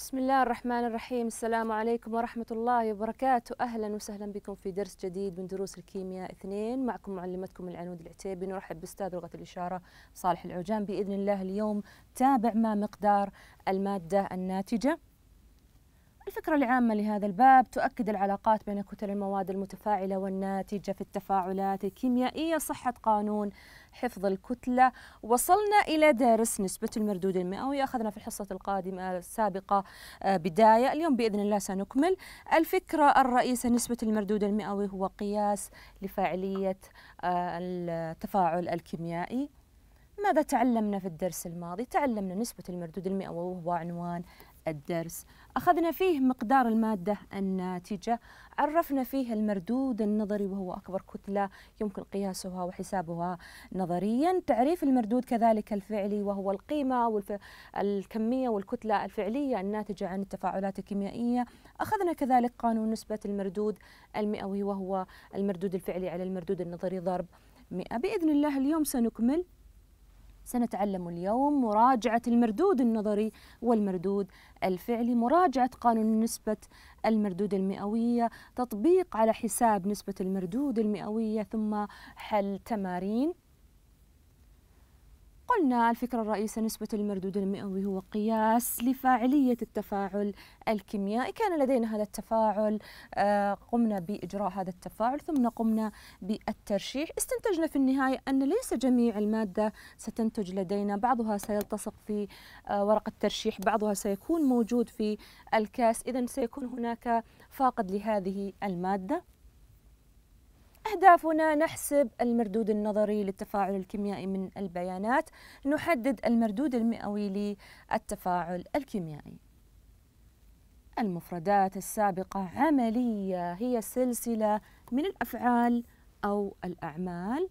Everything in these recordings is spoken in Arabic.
بسم الله الرحمن الرحيم السلام عليكم ورحمة الله وبركاته أهلا وسهلا بكم في درس جديد من دروس الكيمياء اثنين معكم معلمتكم العنود العتيبي نرحب بأستاذ لغة الإشارة صالح العجان بإذن الله اليوم تابع ما مقدار المادة الناتجة الفكرة العامة لهذا الباب تؤكد العلاقات بين كتل المواد المتفاعلة والناتجة في التفاعلات الكيميائية صحة قانون حفظ الكتلة وصلنا إلى درس نسبة المردود المئوي أخذنا في الحصة القادمة السابقة آه، بداية اليوم بإذن الله سنكمل الفكرة الرئيسة نسبة المردود المئوي هو قياس لفاعلية آه، التفاعل الكيميائي ماذا تعلمنا في الدرس الماضي؟ تعلمنا نسبة المردود المئوي وهو عنوان الدرس أخذنا فيه مقدار المادة الناتجة عرفنا فيه المردود النظري وهو أكبر كتلة يمكن قياسها وحسابها نظريا تعريف المردود كذلك الفعلي وهو القيمة والكمية والكتلة الفعلية الناتجة عن التفاعلات الكيميائية أخذنا كذلك قانون نسبة المردود المئوي وهو المردود الفعلي على المردود النظري ضرب 100 بإذن الله اليوم سنكمل سنتعلم اليوم مراجعة المردود النظري والمردود الفعلي مراجعة قانون نسبة المردود المئوية تطبيق على حساب نسبة المردود المئوية ثم حل تمارين قلنا الفكرة الرئيسة نسبة المردود المئوي هو قياس لفاعلية التفاعل الكيميائي كان لدينا هذا التفاعل آه، قمنا بإجراء هذا التفاعل ثم قمنا بالترشيح استنتجنا في النهاية أن ليس جميع المادة ستنتج لدينا بعضها سيلتصق في آه، ورقة ترشيح بعضها سيكون موجود في الكاس إذا سيكون هناك فاقد لهذه المادة أهدافنا نحسب المردود النظري للتفاعل الكيميائي من البيانات نحدد المردود المئوي للتفاعل الكيميائي المفردات السابقة عملية هي سلسلة من الأفعال أو الأعمال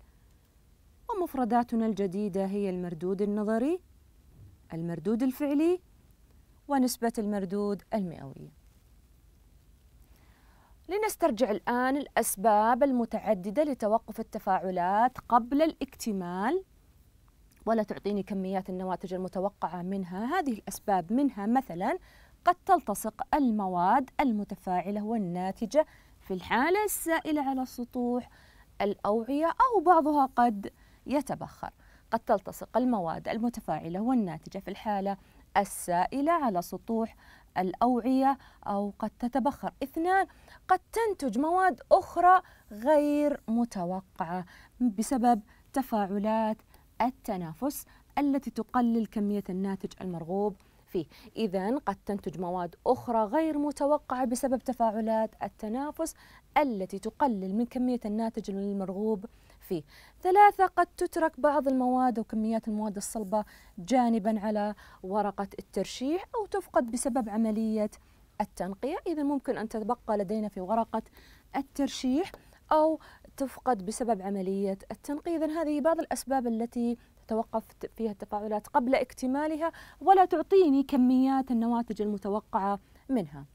ومفرداتنا الجديدة هي المردود النظري المردود الفعلي ونسبة المردود المئوي لنسترجع الآن الأسباب المتعددة لتوقف التفاعلات قبل الاكتمال ولا تعطيني كميات النواتج المتوقعة منها هذه الأسباب منها مثلا قد تلتصق المواد المتفاعلة والناتجة في الحالة السائلة على السطوح الأوعية أو بعضها قد يتبخر قد تلتصق المواد المتفاعلة والناتجة في الحالة السائلة على سطوح الأوعية أو قد تتبخر اثنان قد تنتج مواد أخرى غير متوقعة بسبب تفاعلات التنافس التي تقلل كمية الناتج المرغوب فيه إذا قد تنتج مواد أخرى غير متوقعة بسبب تفاعلات التنافس التي تقلل من كمية الناتج المرغوب فيه فيه ثلاثة قد تترك بعض المواد وكميات المواد الصلبة جانبا على ورقة الترشيح أو تفقد بسبب عملية التنقية إذا ممكن أن تتبقى لدينا في ورقة الترشيح أو تفقد بسبب عملية التنقية إذا هذه بعض الأسباب التي تتوقف فيها التفاعلات قبل اكتمالها ولا تعطيني كميات النواتج المتوقعة منها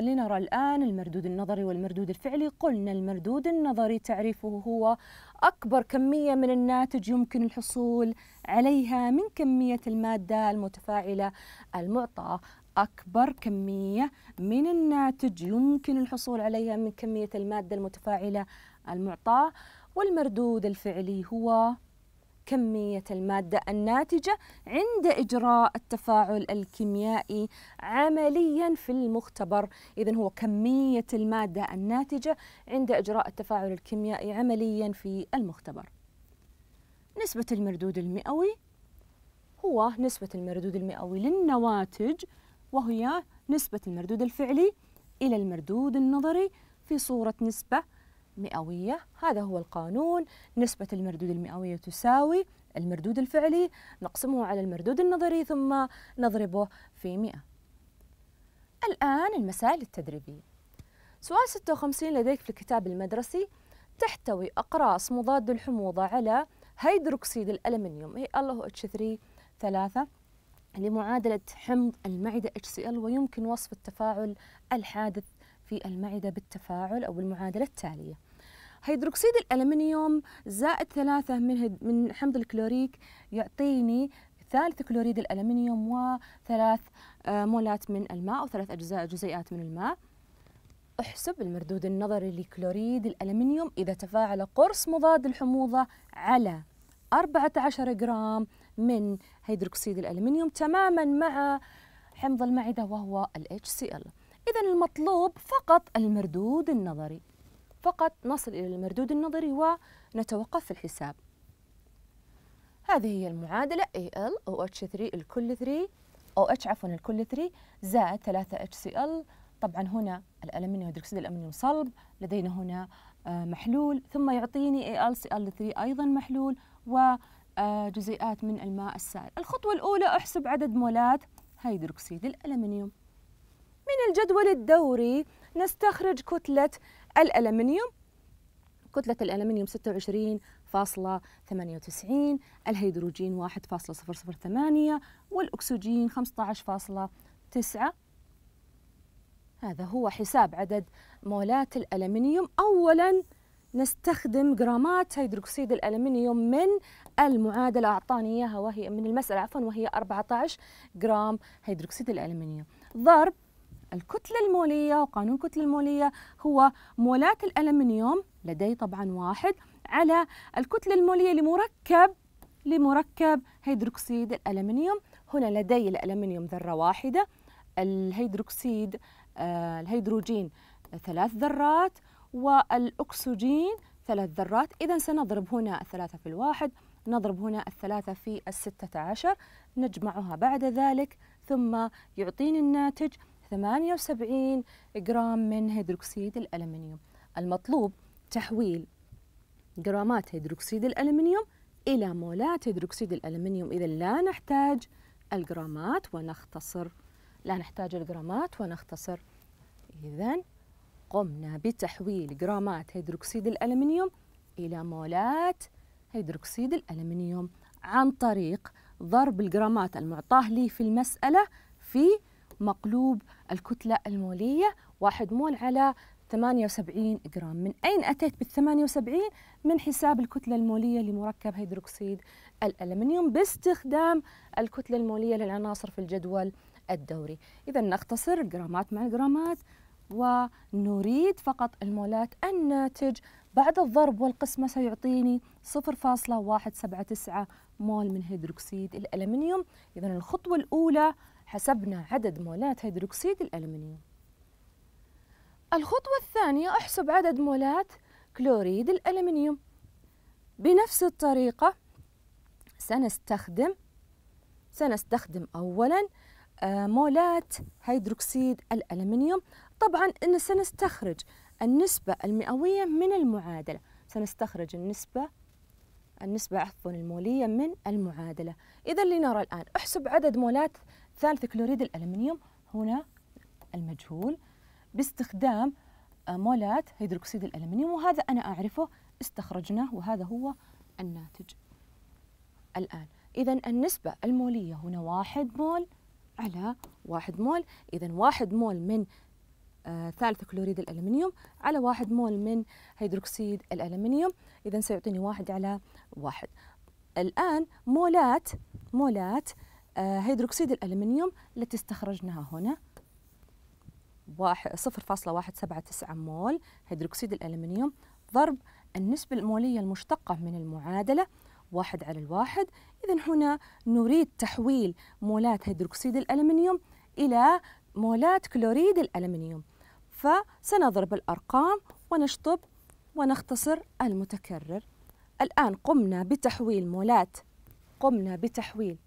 لنرى الآن المردود النظري والمردود الفعلي قلنا المردود النظري تعريفه هو أكبر كمية من الناتج يمكن الحصول عليها من كمية المادة المتفاعلة المعطاة أكبر كمية من الناتج يمكن الحصول عليها من كمية المادة المتفاعلة المعطاة والمردود الفعلي هو كمية المادة الناتجة عند إجراء التفاعل الكيميائي عمليا في المختبر إذا هو كمية المادة الناتجة عند إجراء التفاعل الكيميائي عمليا في المختبر نسبة المردود المئوي هو نسبة المردود المئوي للنواتج وهي نسبة المردود الفعلي إلى المردود النظري في صورة نسبة مئوية هذا هو القانون نسبة المردود المئوية تساوي المردود الفعلي نقسمه على المردود النظري ثم نضربه في 100 الآن المسائل التدريبية سؤال 56 لديك في الكتاب المدرسي تحتوي أقراص مضاد الحموضة على هيدروكسيد الألمنيوم هي اتش 3 لمعادلة حمض المعدة HCl ويمكن وصف التفاعل الحادث في المعدة بالتفاعل أو بالمعادلة التالية هيدروكسيد الألمنيوم زائد ثلاثة من من حمض الكلوريك يعطيني ثالث كلوريد الألمنيوم وثلاث آه، مولات من الماء أو ثلاث أجزاء جزيئات من الماء احسب المردود النظري لكلوريد الألمنيوم إذا تفاعل قرص مضاد الحموضة على 14 جرام من هيدروكسيد الألمنيوم تماما مع حمض المعدة وهو ال HCl إذا المطلوب فقط المردود النظري فقط نصل إلى المردود النظري ونتوقف في الحساب هذه هي المعادلة AL OH3 الكل 3 OH عفوا الكل 3 زائد 3 HCl طبعا هنا الألمنيوم هيدروكسيد الألمنيوم صلب لدينا هنا آه، محلول ثم يعطيني AlCl3 أيضا محلول وجزيئات آه، من الماء السائل الخطوة الأولى أحسب عدد مولات هيدروكسيد الألمنيوم من الجدول الدوري نستخرج كتلة الألمنيوم كتلة الألمنيوم 26.98 الهيدروجين 1.008 والأكسجين 15.9 هذا هو حساب عدد مولات الألمنيوم أولاً نستخدم جرامات هيدروكسيد الألمنيوم من المعادلة أعطاني إياها وهي من المسألة عفوا وهي 14 جرام هيدروكسيد الألمنيوم ضرب الكتلة المولية وقانون الكتلة المولية هو مولات الألمنيوم لدي طبعا واحد على الكتلة المولية لمركب لمركب هيدروكسيد الألمنيوم هنا لدي الألمنيوم ذرة واحدة الهيدروكسيد آه، الهيدروجين ثلاث ذرات والأكسجين ثلاث ذرات إذا سنضرب هنا الثلاثة في الواحد نضرب هنا الثلاثة في الستة عشر نجمعها بعد ذلك ثم يعطيني الناتج 78 جرام من هيدروكسيد الألمنيوم المطلوب تحويل جرامات هيدروكسيد الألمنيوم إلى مولات هيدروكسيد الألمنيوم إذا لا نحتاج الجرامات ونختصر لا نحتاج الجرامات ونختصر إذا قمنا بتحويل جرامات هيدروكسيد الألمنيوم إلى مولات هيدروكسيد الألمنيوم عن طريق ضرب الجرامات المعطاه لي في المسألة في مقلوب الكتلة المولية واحد مول على 78 جرام من أين أتيت بال 78 من حساب الكتلة المولية لمركب هيدروكسيد الألمنيوم باستخدام الكتلة المولية للعناصر في الجدول الدوري إذا نختصر جرامات مع جرامات ونريد فقط المولات الناتج بعد الضرب والقسمة سيعطيني 0.179 مول من هيدروكسيد الألمنيوم إذا الخطوة الأولى حسبنا عدد مولات هيدروكسيد الألمنيوم الخطوة الثانية أحسب عدد مولات كلوريد الألمنيوم بنفس الطريقة سنستخدم سنستخدم أولا آه، مولات هيدروكسيد الألمنيوم طبعا إن سنستخرج النسبة المئوية من المعادلة سنستخرج النسبة النسبة عفوا المولية من المعادلة إذا لنرى الآن احسب عدد مولات ثالث كلوريد الألمنيوم هنا المجهول باستخدام آه، مولات هيدروكسيد الألمنيوم وهذا أنا أعرفه استخرجناه وهذا هو الناتج الآن إذا النسبة المولية هنا واحد مول على واحد مول إذا واحد مول من آه ثالث كلوريد الألمنيوم على واحد مول من هيدروكسيد الألمنيوم إذا سيعطيني واحد على واحد الآن مولات مولات آه، هيدروكسيد الألمنيوم التي استخرجناها هنا 0.179 مول هيدروكسيد الألمنيوم ضرب النسبة المولية المشتقة من المعادلة واحد على الواحد إذا هنا نريد تحويل مولات هيدروكسيد الألمنيوم إلى مولات كلوريد الألمنيوم فسنضرب الأرقام ونشطب ونختصر المتكرر الآن قمنا بتحويل مولات قمنا بتحويل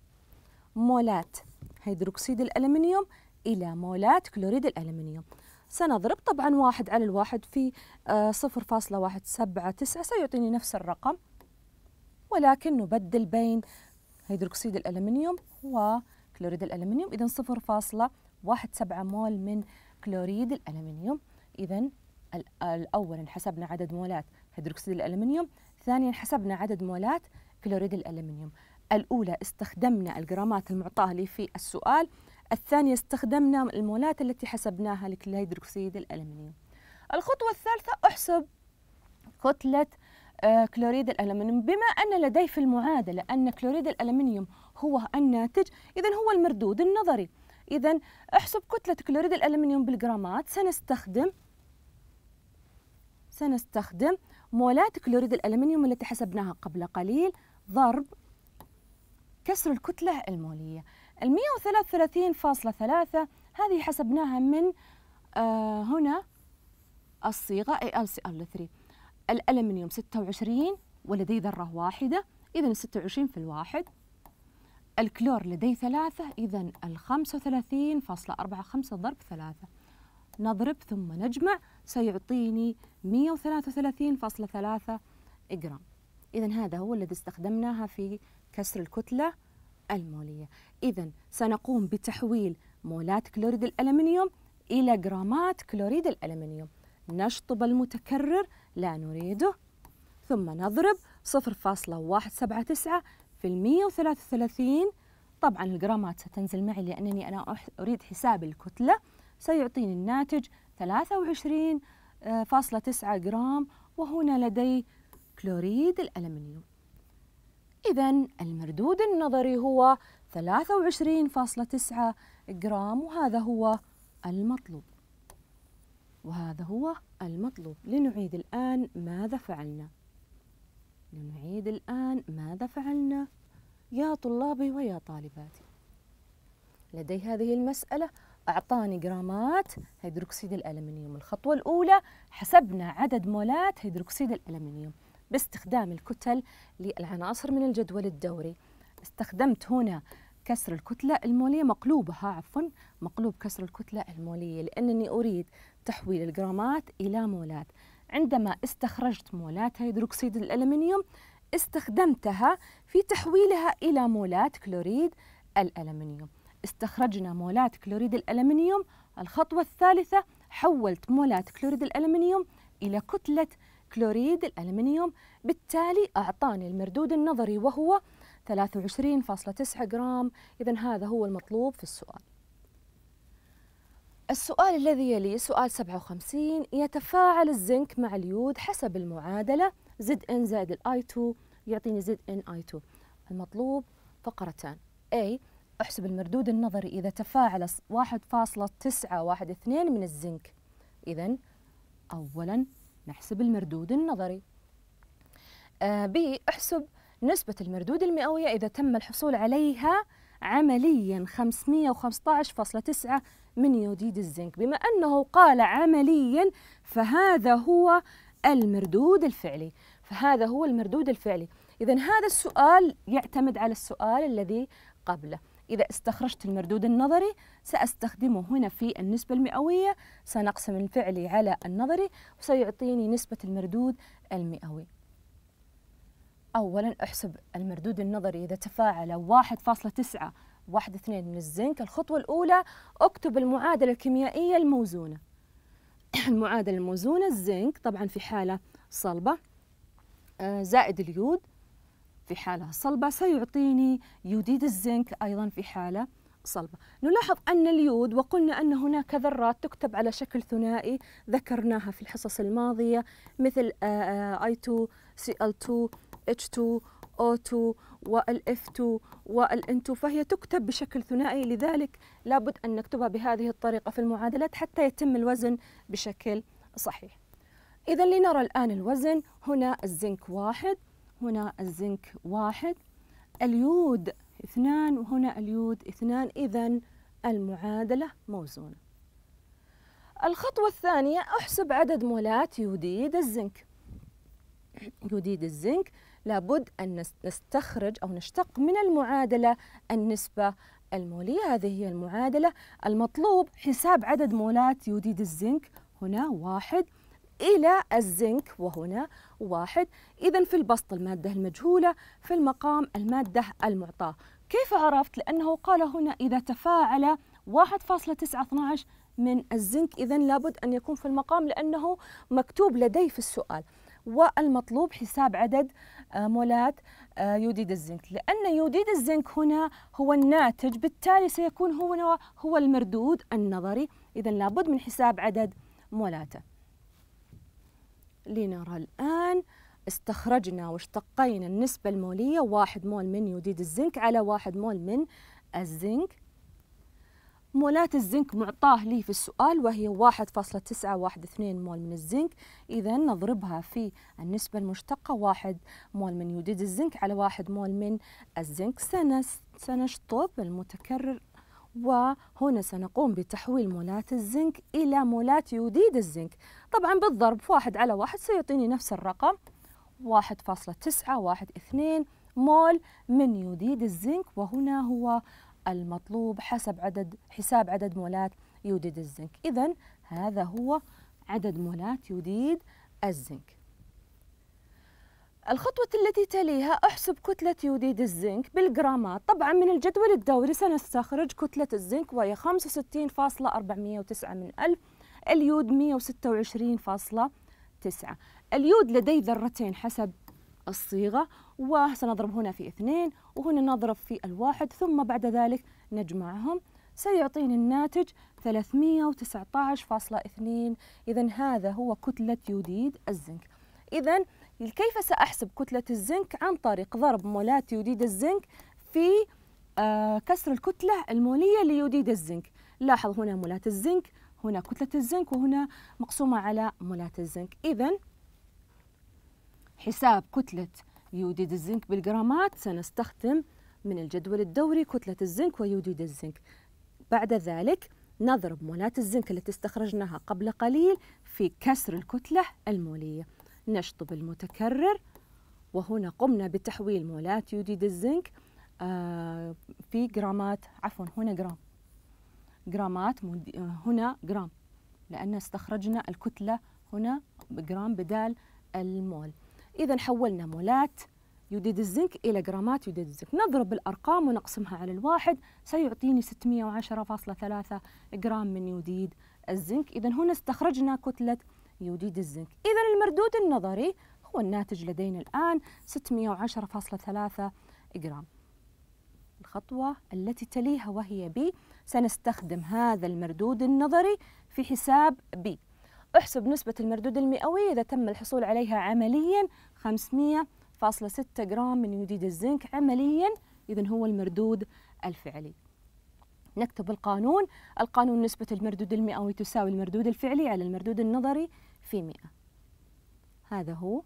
مولات هيدروكسيد الألمنيوم إلى مولات كلوريد الألمنيوم سنضرب طبعا واحد على الواحد في آه، صفر فاصلة واحد سبعة تسعة سيعطيني نفس الرقم ولكن نبدل بين هيدروكسيد الألمنيوم وكلوريد الألمنيوم إذا صفر فاصلة واحد سبعة مول من كلوريد الألمنيوم إذا الأول حسبنا عدد مولات هيدروكسيد الألمنيوم ثانيا حسبنا عدد مولات كلوريد الألمنيوم الأولى استخدمنا الجرامات المعطاة لي في السؤال الثانية استخدمنا المولات التي حسبناها هيدروكسيد الألمنيوم الخطوة الثالثة أحسب كتلة آه، كلوريد الألمنيوم بما أن لدي في المعادلة أن كلوريد الألمنيوم هو الناتج إذا هو المردود النظري إذا احسب كتلة كلوريد الألمنيوم بالجرامات سنستخدم سنستخدم مولات كلوريد الألمنيوم التي حسبناها قبل قليل ضرب كسر الكتلة المولية ال 133.3 هذه حسبناها من آه هنا الصيغة AlCl3 إيه، الألمنيوم 26 ولديه ذرة واحدة إذا 26 في الواحد الكلور لديه ثلاثة إذا ال 35.45 ضرب ثلاثة نضرب ثم نجمع سيعطيني 133.3 جرام إذا هذا هو الذي استخدمناها في كسر الكتلة المولية إذا سنقوم بتحويل مولات كلوريد الألمنيوم إلى جرامات كلوريد الألمنيوم نشطب المتكرر لا نريده ثم نضرب 0.179 في 133 طبعا الجرامات ستنزل معي لأنني أنا أريد حساب الكتلة سيعطيني الناتج 23.9 آه، جرام وهنا لدي كلوريد الألمنيوم إذا المردود النظري هو 23.9 جرام وهذا هو المطلوب وهذا هو المطلوب لنعيد الآن ماذا فعلنا لنعيد الآن ماذا فعلنا يا طلابي ويا طالباتي لدي هذه المسألة أعطاني جرامات هيدروكسيد الألمنيوم الخطوة الأولى حسبنا عدد مولات هيدروكسيد الألمنيوم باستخدام الكتل للعناصر من الجدول الدوري استخدمت هنا كسر الكتلة المولية مقلوبها عفوا مقلوب كسر الكتلة المولية لأنني أريد تحويل الجرامات إلى مولات عندما استخرجت مولات هيدروكسيد الألمنيوم استخدمتها في تحويلها إلى مولات كلوريد الألمنيوم استخرجنا مولات كلوريد الألمنيوم الخطوة الثالثة حولت مولات كلوريد الألمنيوم إلى كتلة كلوريد الألمنيوم بالتالي أعطاني المردود النظري وهو 23.9 جرام إذا هذا هو المطلوب في السؤال السؤال الذي يلي سؤال 57 يتفاعل الزنك مع اليود حسب المعادلة زد ان زائد الاي 2 يعطيني زد ان اي 2 المطلوب فقرتان A احسب المردود النظري إذا تفاعل 1.912 من الزنك إذا أولاً نحسب المردود النظري آه، ب احسب نسبة المردود المئوية إذا تم الحصول عليها عمليا 515.9 من يوديد الزنك بما أنه قال عمليا فهذا هو المردود الفعلي فهذا هو المردود الفعلي إذا هذا السؤال يعتمد على السؤال الذي قبله إذا استخرجت المردود النظري سأستخدمه هنا في النسبة المئوية سنقسم الفعلي على النظري وسيعطيني نسبة المردود المئوي أولا أحسب المردود النظري إذا تفاعل 1.9 واحد واحد من الزنك الخطوة الأولى أكتب المعادلة الكيميائية الموزونة المعادلة الموزونة الزنك طبعا في حالة صلبة آه، زائد اليود في حالة صلبة سيعطيني يوديد الزنك أيضا في حالة صلبة نلاحظ أن اليود وقلنا أن هناك ذرات تكتب على شكل ثنائي ذكرناها في الحصص الماضية مثل I2 Cl2 H2 O2 والF2 والN2 فهي تكتب بشكل ثنائي لذلك لابد أن نكتبها بهذه الطريقة في المعادلات حتى يتم الوزن بشكل صحيح إذا لنرى الآن الوزن هنا الزنك واحد هنا الزنك واحد اليود اثنان وهنا اليود اثنان إذا المعادلة موزونة الخطوة الثانية أحسب عدد مولات يوديد الزنك يوديد الزنك لابد أن نستخرج أو نشتق من المعادلة النسبة المولية هذه هي المعادلة المطلوب حساب عدد مولات يوديد الزنك هنا واحد إلى الزنك وهنا واحد إذا في البسط المادة المجهولة في المقام المادة المعطاة كيف عرفت؟ لأنه قال هنا إذا تفاعل 1.912 من الزنك إذا لابد أن يكون في المقام لأنه مكتوب لدي في السؤال والمطلوب حساب عدد آه، مولات آه، يوديد الزنك لأن يوديد الزنك هنا هو الناتج بالتالي سيكون هو هو المردود النظري إذا لابد من حساب عدد مولاته لنرى الآن استخرجنا واشتقينا النسبة المولية واحد مول من يوديد الزنك على واحد مول من الزنك مولات الزنك معطاه لي في السؤال وهي واحد فاصلة تسعة واحد اثنين مول من الزنك إذا نضربها في النسبة المشتقة واحد مول من يوديد الزنك على واحد مول من الزنك سنشطب المتكرر وهنا سنقوم بتحويل مولات الزنك إلى مولات يوديد الزنك طبعا بالضرب واحد على واحد سيعطيني نفس الرقم واحد فاصلة تسعة واحد اثنين مول من يوديد الزنك وهنا هو المطلوب حسب عدد حساب عدد مولات يوديد الزنك إذا هذا هو عدد مولات يوديد الزنك الخطوة التي تليها أحسب كتلة يوديد الزنك بالجرامات طبعا من الجدول الدوري سنستخرج كتلة الزنك وهي 65.409 من ألف اليود 126.9 اليود لدي ذرتين حسب الصيغة وسنضرب هنا في اثنين وهنا نضرب في الواحد ثم بعد ذلك نجمعهم سيعطيني الناتج 319.2 إذا هذا هو كتلة يوديد الزنك إذا كيف سأحسب كتلة الزنك عن طريق ضرب مولات يوديد الزنك في آه، كسر الكتلة المولية ليوديد الزنك لاحظ هنا مولات الزنك هنا كتلة الزنك وهنا مقسومة على مولات الزنك إذا حساب كتلة يوديد الزنك بالجرامات سنستخدم من الجدول الدوري كتلة الزنك ويوديد الزنك بعد ذلك نضرب مولات الزنك التي استخرجناها قبل قليل في كسر الكتلة المولية نشطب المتكرر وهنا قمنا بتحويل مولات يوديد الزنك آه، في جرامات عفوا هنا جرام جرامات آه، هنا جرام لأن استخرجنا الكتلة هنا بجرام بدال المول إذا حولنا مولات يوديد الزنك إلى جرامات يوديد الزنك نضرب الأرقام ونقسمها على الواحد سيعطيني 610.3 جرام من يوديد الزنك إذا هنا استخرجنا كتلة يوديد الزنك إذا المردود النظري هو الناتج لدينا الآن 610.3 جرام الخطوة التي تليها وهي B سنستخدم هذا المردود النظري في حساب B احسب نسبة المردود المئوي إذا تم الحصول عليها عمليا 500.6 جرام من يوديد الزنك عمليا إذا هو المردود الفعلي نكتب القانون القانون نسبة المردود المئوي تساوي المردود الفعلي على المردود النظري في مئة هذا هو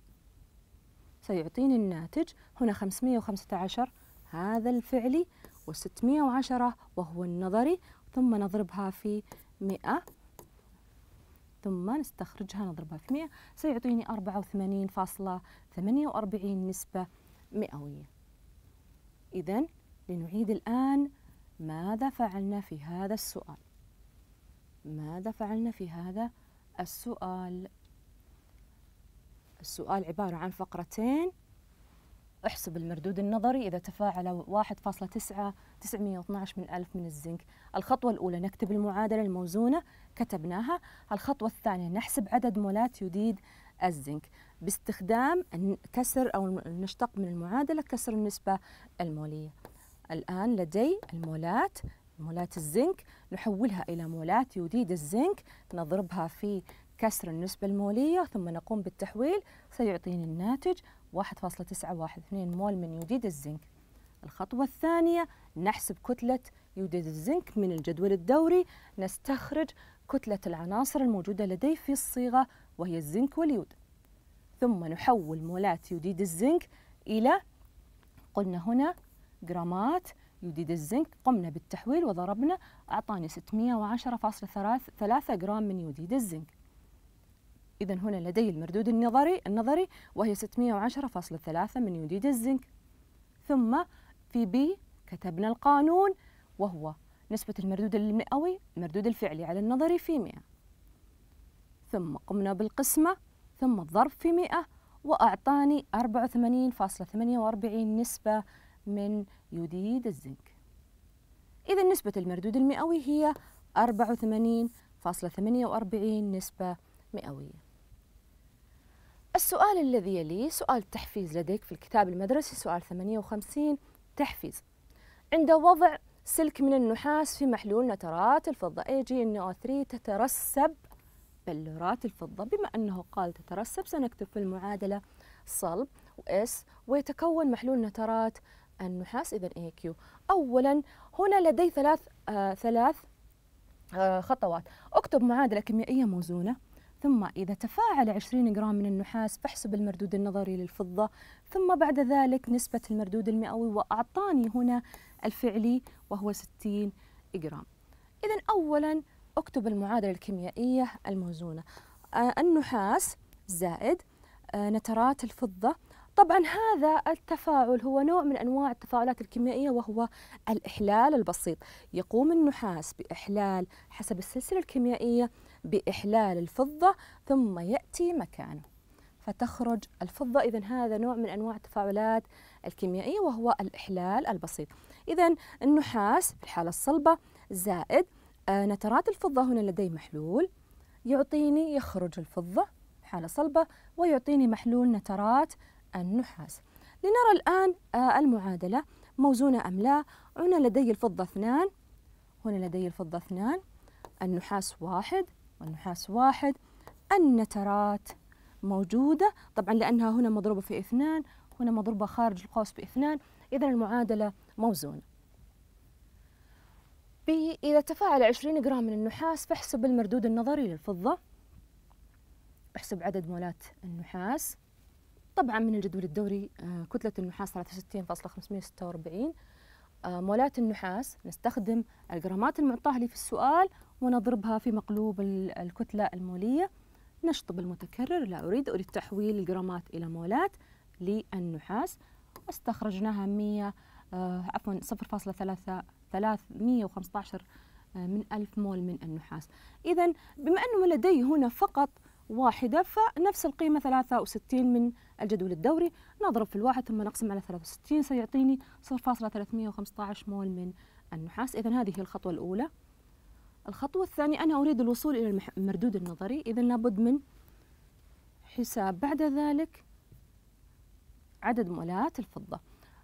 سيعطيني الناتج هنا 515 هذا الفعلي و610 وهو النظري ثم نضربها في 100 ثم نستخرجها نضربها في 100 سيعطيني 84.48 نسبة مئوية إذا لنعيد الآن ماذا فعلنا في هذا السؤال ماذا فعلنا في هذا السؤال السؤال السؤال عبارة عن فقرتين احسب المردود النظري إذا تفاعل 1.9 912 من ألف من الزنك الخطوة الأولى نكتب المعادلة الموزونة كتبناها الخطوة الثانية نحسب عدد مولات يديد الزنك باستخدام كسر أو نشتق من المعادلة كسر النسبة المولية الآن لدي المولات مولات الزنك نحولها إلى مولات يوديد الزنك نضربها في كسر النسبة المولية ثم نقوم بالتحويل سيعطيني الناتج 1.912 مول من يوديد الزنك الخطوة الثانية نحسب كتلة يوديد الزنك من الجدول الدوري نستخرج كتلة العناصر الموجودة لدي في الصيغة وهي الزنك واليود ثم نحول مولات يوديد الزنك إلى قلنا هنا جرامات يوديد الزنك قمنا بالتحويل وضربنا أعطاني 610.3 جرام من يوديد الزنك إذا هنا لدي المردود النظري النظري وهي 610.3 من يوديد الزنك ثم في بي كتبنا القانون وهو نسبة المردود المئوي المردود الفعلي على النظري في 100 ثم قمنا بالقسمة ثم الضرب في 100 وأعطاني 84.48 نسبة من يوديد الزنك إذا نسبة المردود المئوي هي 84.48 نسبة مئوية السؤال الذي يليه سؤال تحفيز لديك في الكتاب المدرسي سؤال 58 تحفيز عند وضع سلك من النحاس في محلول نترات الفضة AgNO3 تترسب بلورات الفضة بما أنه قال تترسب سنكتب في المعادلة صلب و S ويتكون محلول نترات النحاس إذا اي كيو أولا هنا لدي ثلاث آه ثلاث آه خطوات أكتب معادلة كيميائية موزونة ثم إذا تفاعل 20 جرام من النحاس فاحسب المردود النظري للفضة ثم بعد ذلك نسبة المردود المئوي وأعطاني هنا الفعلي وهو 60 جرام إذا أولا أكتب المعادلة الكيميائية الموزونة آه النحاس زائد آه نترات الفضة طبعا هذا التفاعل هو نوع من انواع التفاعلات الكيميائيه وهو الاحلال البسيط يقوم النحاس باحلال حسب السلسله الكيميائيه باحلال الفضه ثم ياتي مكانه فتخرج الفضه اذا هذا نوع من انواع التفاعلات الكيميائيه وهو الاحلال البسيط اذا النحاس في الحاله الصلبه زائد آه، نترات الفضه هنا لدي محلول يعطيني يخرج الفضه حالة صلبة ويعطيني محلول نترات النحاس لنرى الآن آه، المعادلة موزونة أم لا هنا لدي الفضة اثنان هنا لدي الفضة اثنان النحاس واحد والنحاس واحد النترات موجودة طبعا لأنها هنا مضروبة في اثنان هنا مضروبة خارج القوس باثنان إذا المعادلة موزونة إذا تفاعل 20 جرام من النحاس فاحسب المردود النظري للفضة احسب عدد مولات النحاس طبعا من الجدول الدوري آه، كتلة النحاس 63.546 آه، مولات النحاس نستخدم الجرامات المعطاة لي في السؤال ونضربها في مقلوب الكتلة المولية نشطب المتكرر لا أريد أريد تحويل الجرامات إلى مولات للنحاس استخرجناها 100 آه، عفوا 0.3 315 من 1000 مول من النحاس إذا بما أنه لدي هنا فقط واحدة فنفس القيمة 63 من الجدول الدوري نضرب في الواحد ثم نقسم على 63 سيعطيني 0.315 مول من النحاس إذا هذه هي الخطوة الأولى الخطوة الثانية أنا أريد الوصول إلى المردود النظري إذا لابد من حساب بعد ذلك عدد مولات الفضة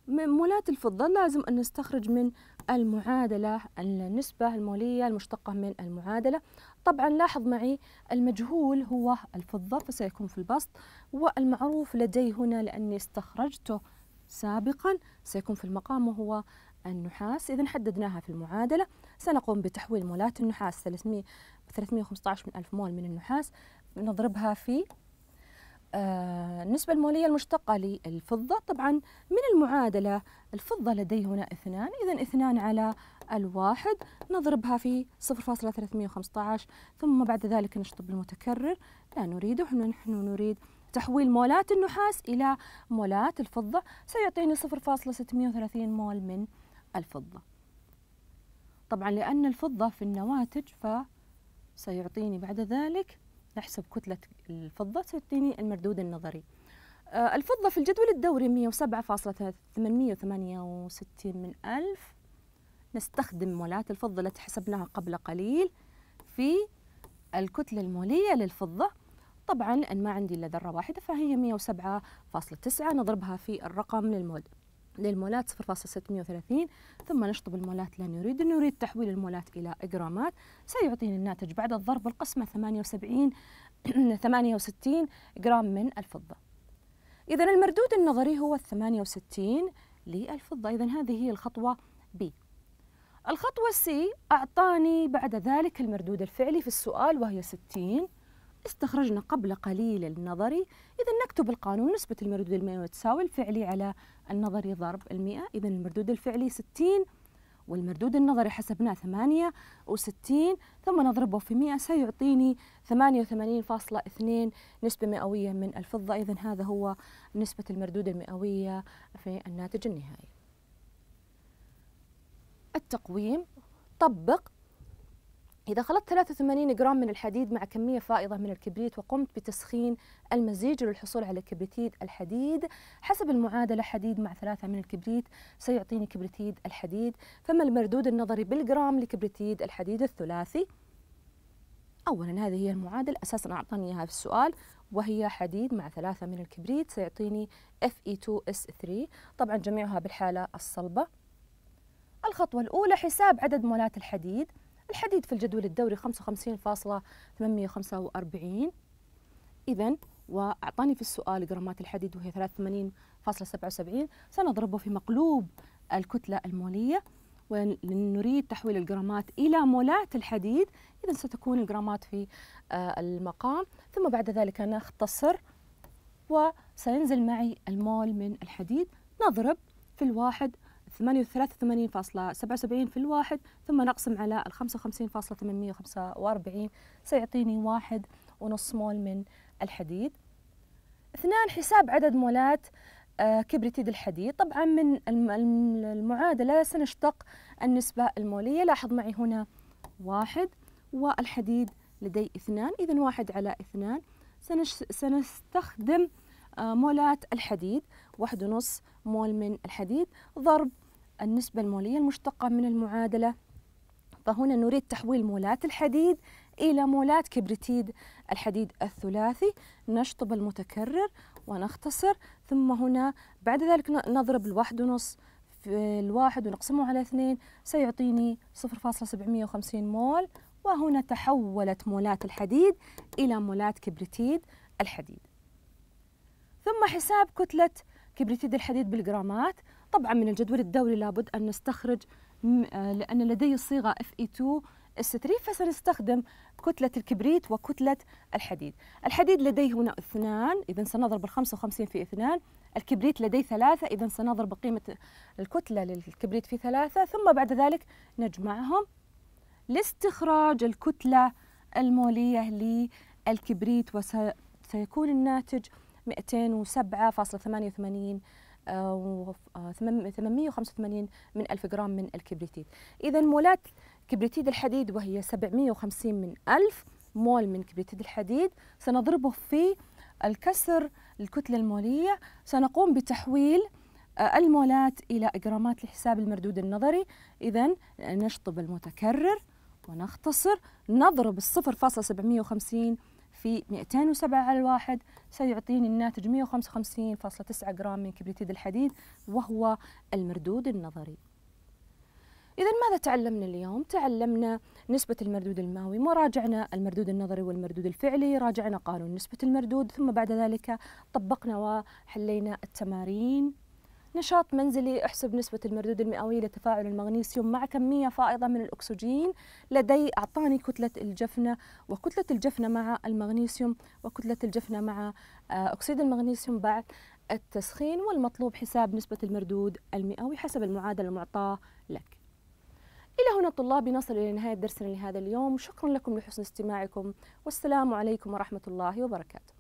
مولات الفضة لازم أن نستخرج من المعادلة النسبة المولية المشتقة من المعادلة طبعا لاحظ معي المجهول هو الفضة فسيكون في البسط والمعروف لدي هنا لأني استخرجته سابقا سيكون في المقام وهو النحاس إذا حددناها في المعادلة سنقوم بتحويل مولات النحاس 300 315 من ألف مول من النحاس نضربها في آه، النسبة المولية المشتقة للفضة طبعا من المعادلة الفضة لدي هنا اثنان إذا اثنان على الواحد نضربها في 0.315 ثم بعد ذلك نشطب المتكرر لا نريده نحن نريد تحويل مولات النحاس إلى مولات الفضة سيعطيني 0.630 مول من الفضة طبعا لأن الفضة في النواتج فسيعطيني بعد ذلك نحسب كتلة الفضة ستعطيني المردود النظري آه، الفضة في الجدول الدوري 107,868 من ألف نستخدم مولات الفضة التي حسبناها قبل قليل في الكتلة المولية للفضة طبعا لأن ما عندي إلا ذرة واحدة فهي 107.9 نضربها في الرقم للمول للمولات 0.630 ثم نشطب المولات لا نريد نريد تحويل المولات إلى جرامات سيعطيني الناتج بعد الضرب القسمة 78 68 جرام من الفضة إذا المردود النظري هو 68 للفضة إذا هذه هي الخطوة B الخطوة C أعطاني بعد ذلك المردود الفعلي في السؤال وهي 60 استخرجنا قبل قليل النظري إذا نكتب القانون نسبة المردود المئوي تساوي الفعلي على النظري ضرب المئة إذا المردود الفعلي 60 والمردود النظري حسبناه 68 ثم نضربه في 100 سيعطيني 88.2 نسبة مئوية من الفضة إذا هذا هو نسبة المردود المئوية في الناتج النهائي التقويم طبق إذا خلطت 83 جرام من الحديد مع كمية فائضة من الكبريت وقمت بتسخين المزيج للحصول على كبريتيد الحديد حسب المعادلة حديد مع ثلاثة من الكبريت سيعطيني كبريتيد الحديد فما المردود النظري بالجرام لكبريتيد الحديد الثلاثي؟ أولا هذه هي المعادلة أساسا أعطاني إياها في السؤال وهي حديد مع ثلاثة من الكبريت سيعطيني Fe2S3 طبعا جميعها بالحالة الصلبة الخطوة الأولى حساب عدد مولات الحديد الحديد في الجدول الدوري 55.845 إذا وأعطاني في السؤال جرامات الحديد وهي 83.77 سنضربه في مقلوب الكتلة المولية ونريد تحويل الجرامات إلى مولات الحديد إذا ستكون الجرامات في آه، المقام ثم بعد ذلك نختصر وسينزل معي المول من الحديد نضرب في الواحد 83.77 في الواحد ثم نقسم على ال 55.845 سيعطيني واحد ونص مول من الحديد اثنان حساب عدد مولات آه، كبريتيد الحديد طبعا من المعادلة سنشتق النسبة المولية لاحظ معي هنا واحد والحديد لدي اثنان إذا واحد على اثنان سنستخدم آه، مولات الحديد واحد ونص مول من الحديد ضرب النسبة المولية المشتقة من المعادلة فهنا نريد تحويل مولات الحديد إلى مولات كبريتيد الحديد الثلاثي نشطب المتكرر ونختصر ثم هنا بعد ذلك نضرب الواحد ونص في الواحد ونقسمه على اثنين سيعطيني 0.750 مول وهنا تحولت مولات الحديد إلى مولات كبريتيد الحديد ثم حساب كتلة كبريتيد الحديد بالجرامات طبعا من الجدول الدوري لابد أن نستخرج آه، لأن لدي الصيغة Fe2 S3 فسنستخدم كتلة الكبريت وكتلة الحديد الحديد لديه هنا اثنان إذا سنضرب ال 55 في اثنان الكبريت لديه ثلاثة إذا سنضرب قيمة الكتلة للكبريت في ثلاثة ثم بعد ذلك نجمعهم لاستخراج الكتلة المولية للكبريت وسيكون الناتج 207.88 885 آه، آه، من ألف جرام من الكبريتيد إذا مولات كبريتيد الحديد وهي 750 من ألف مول من كبريتيد الحديد سنضربه في الكسر الكتلة المولية سنقوم بتحويل آه، المولات إلى جرامات لحساب المردود النظري إذا نشطب المتكرر ونختصر نضرب الصفر فاصلة في 207 على الواحد سيعطيني الناتج 155.9 جرام من كبريتيد الحديد وهو المردود النظري إذا ماذا تعلمنا اليوم؟ تعلمنا نسبة المردود الماوي، وراجعنا المردود النظري والمردود الفعلي، راجعنا قانون نسبة المردود، ثم بعد ذلك طبقنا وحلينا التمارين نشاط منزلي احسب نسبة المردود المئوي لتفاعل المغنيسيوم مع كمية فائضة من الأكسجين لدي أعطاني كتلة الجفنة وكتلة الجفنة مع المغنيسيوم وكتلة الجفنة مع آه، أكسيد المغنيسيوم بعد التسخين والمطلوب حساب نسبة المردود المئوي حسب المعادلة المعطاة لك إلى هنا طلابي نصل إلى نهاية درسنا لهذا اليوم شكرا لكم لحسن استماعكم والسلام عليكم ورحمة الله وبركاته